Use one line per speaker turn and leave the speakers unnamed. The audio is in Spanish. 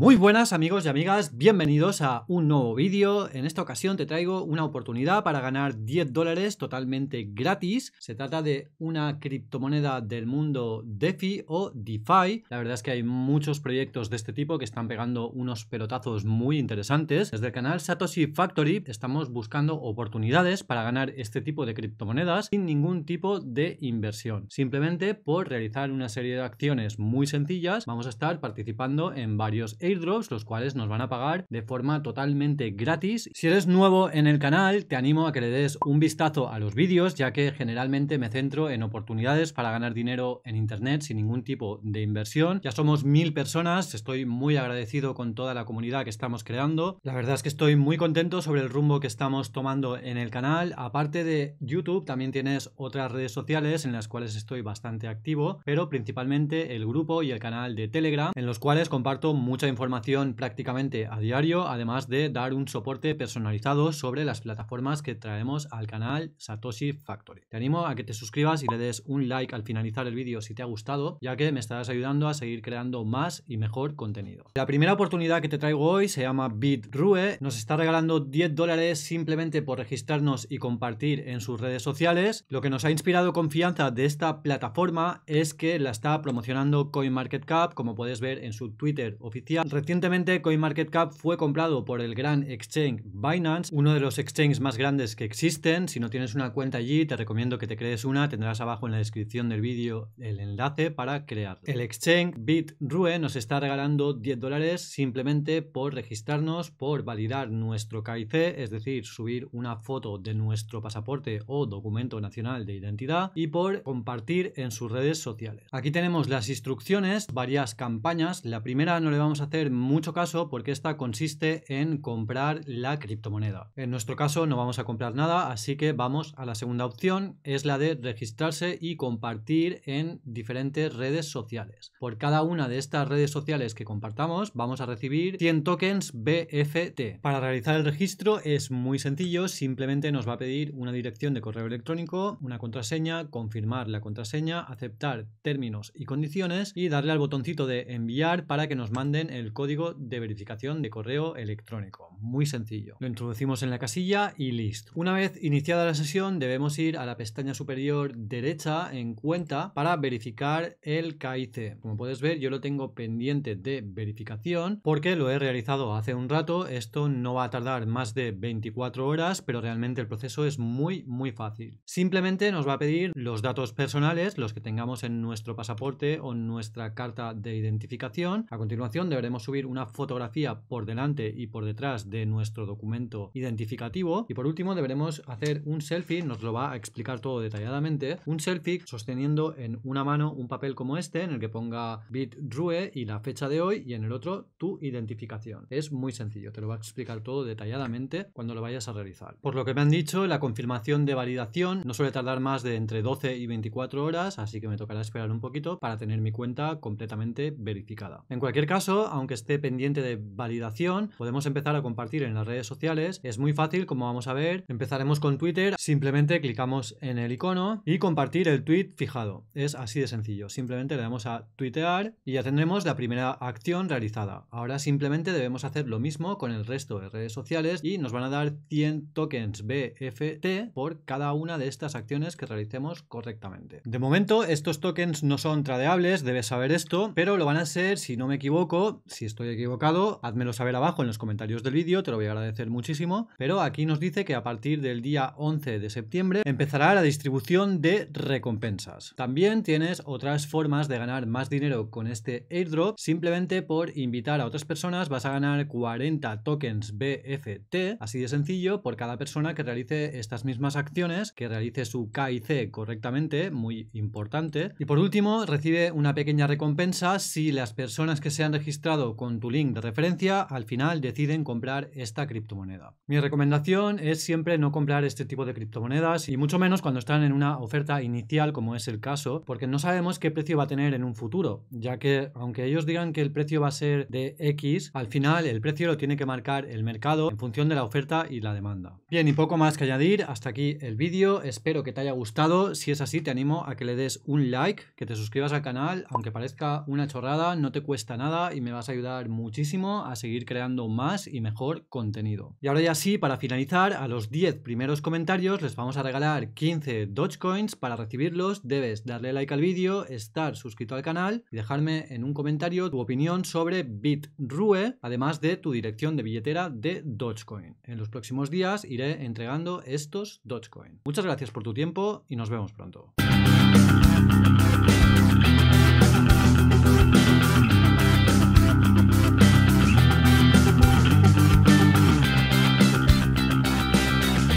Muy buenas amigos y amigas, bienvenidos a un nuevo vídeo. En esta ocasión te traigo una oportunidad para ganar 10 dólares totalmente gratis. Se trata de una criptomoneda del mundo DeFi o DeFi. La verdad es que hay muchos proyectos de este tipo que están pegando unos pelotazos muy interesantes. Desde el canal Satoshi Factory estamos buscando oportunidades para ganar este tipo de criptomonedas sin ningún tipo de inversión. Simplemente por realizar una serie de acciones muy sencillas vamos a estar participando en varios drops los cuales nos van a pagar de forma totalmente gratis. Si eres nuevo en el canal, te animo a que le des un vistazo a los vídeos, ya que generalmente me centro en oportunidades para ganar dinero en Internet sin ningún tipo de inversión. Ya somos mil personas, estoy muy agradecido con toda la comunidad que estamos creando. La verdad es que estoy muy contento sobre el rumbo que estamos tomando en el canal. Aparte de YouTube, también tienes otras redes sociales en las cuales estoy bastante activo, pero principalmente el grupo y el canal de Telegram, en los cuales comparto mucha información prácticamente a diario, además de dar un soporte personalizado sobre las plataformas que traemos al canal Satoshi Factory. Te animo a que te suscribas y le des un like al finalizar el vídeo si te ha gustado, ya que me estarás ayudando a seguir creando más y mejor contenido. La primera oportunidad que te traigo hoy se llama BitRue. Nos está regalando 10 dólares simplemente por registrarnos y compartir en sus redes sociales. Lo que nos ha inspirado confianza de esta plataforma es que la está promocionando CoinMarketCap, como puedes ver en su Twitter oficial Recientemente CoinMarketCap fue comprado por el gran exchange Binance, uno de los exchanges más grandes que existen. Si no tienes una cuenta allí, te recomiendo que te crees una. Tendrás abajo en la descripción del vídeo el enlace para crearlo. El exchange BitRue nos está regalando 10 dólares simplemente por registrarnos, por validar nuestro KIC, es decir, subir una foto de nuestro pasaporte o documento nacional de identidad y por compartir en sus redes sociales. Aquí tenemos las instrucciones, varias campañas. La primera no le vamos a hacer mucho caso porque esta consiste en comprar la criptomoneda. En nuestro caso no vamos a comprar nada, así que vamos a la segunda opción, es la de registrarse y compartir en diferentes redes sociales. Por cada una de estas redes sociales que compartamos vamos a recibir 100 tokens BFT. Para realizar el registro es muy sencillo, simplemente nos va a pedir una dirección de correo electrónico, una contraseña, confirmar la contraseña, aceptar términos y condiciones y darle al botoncito de enviar para que nos manden el código de verificación de correo electrónico. Muy sencillo. Lo introducimos en la casilla y listo. Una vez iniciada la sesión debemos ir a la pestaña superior derecha en cuenta para verificar el KIC. Como puedes ver yo lo tengo pendiente de verificación porque lo he realizado hace un rato. Esto no va a tardar más de 24 horas pero realmente el proceso es muy muy fácil. Simplemente nos va a pedir los datos personales, los que tengamos en nuestro pasaporte o nuestra carta de identificación. A continuación deberemos subir una fotografía por delante y por detrás de nuestro documento identificativo. Y por último deberemos hacer un selfie, nos lo va a explicar todo detalladamente, un selfie sosteniendo en una mano un papel como este en el que ponga BitRue y la fecha de hoy y en el otro tu identificación. Es muy sencillo, te lo va a explicar todo detalladamente cuando lo vayas a realizar. Por lo que me han dicho, la confirmación de validación no suele tardar más de entre 12 y 24 horas, así que me tocará esperar un poquito para tener mi cuenta completamente verificada. En cualquier caso, aunque que esté pendiente de validación, podemos empezar a compartir en las redes sociales. Es muy fácil, como vamos a ver. Empezaremos con Twitter, simplemente clicamos en el icono y compartir el tweet fijado. Es así de sencillo. Simplemente le damos a tuitear y ya tendremos la primera acción realizada. Ahora simplemente debemos hacer lo mismo con el resto de redes sociales y nos van a dar 100 tokens BFT por cada una de estas acciones que realicemos correctamente. De momento estos tokens no son tradeables, debes saber esto, pero lo van a ser, si no me equivoco, si estoy equivocado, házmelo saber abajo en los comentarios del vídeo, te lo voy a agradecer muchísimo. Pero aquí nos dice que a partir del día 11 de septiembre empezará la distribución de recompensas. También tienes otras formas de ganar más dinero con este airdrop. Simplemente por invitar a otras personas vas a ganar 40 tokens BFT, así de sencillo, por cada persona que realice estas mismas acciones, que realice su K y C correctamente, muy importante. Y por último, recibe una pequeña recompensa si las personas que se han registrado con tu link de referencia, al final deciden comprar esta criptomoneda. Mi recomendación es siempre no comprar este tipo de criptomonedas y mucho menos cuando están en una oferta inicial como es el caso, porque no sabemos qué precio va a tener en un futuro, ya que aunque ellos digan que el precio va a ser de X, al final el precio lo tiene que marcar el mercado en función de la oferta y la demanda. Bien, y poco más que añadir, hasta aquí el vídeo, espero que te haya gustado, si es así te animo a que le des un like, que te suscribas al canal, aunque parezca una chorrada, no te cuesta nada y me vas a ayudar muchísimo a seguir creando más y mejor contenido. Y ahora ya sí, para finalizar, a los 10 primeros comentarios les vamos a regalar 15 Dogecoins. Para recibirlos debes darle like al vídeo, estar suscrito al canal y dejarme en un comentario tu opinión sobre BitRue, además de tu dirección de billetera de Dogecoin. En los próximos días iré entregando estos Dogecoin. Muchas gracias por tu tiempo y nos vemos pronto.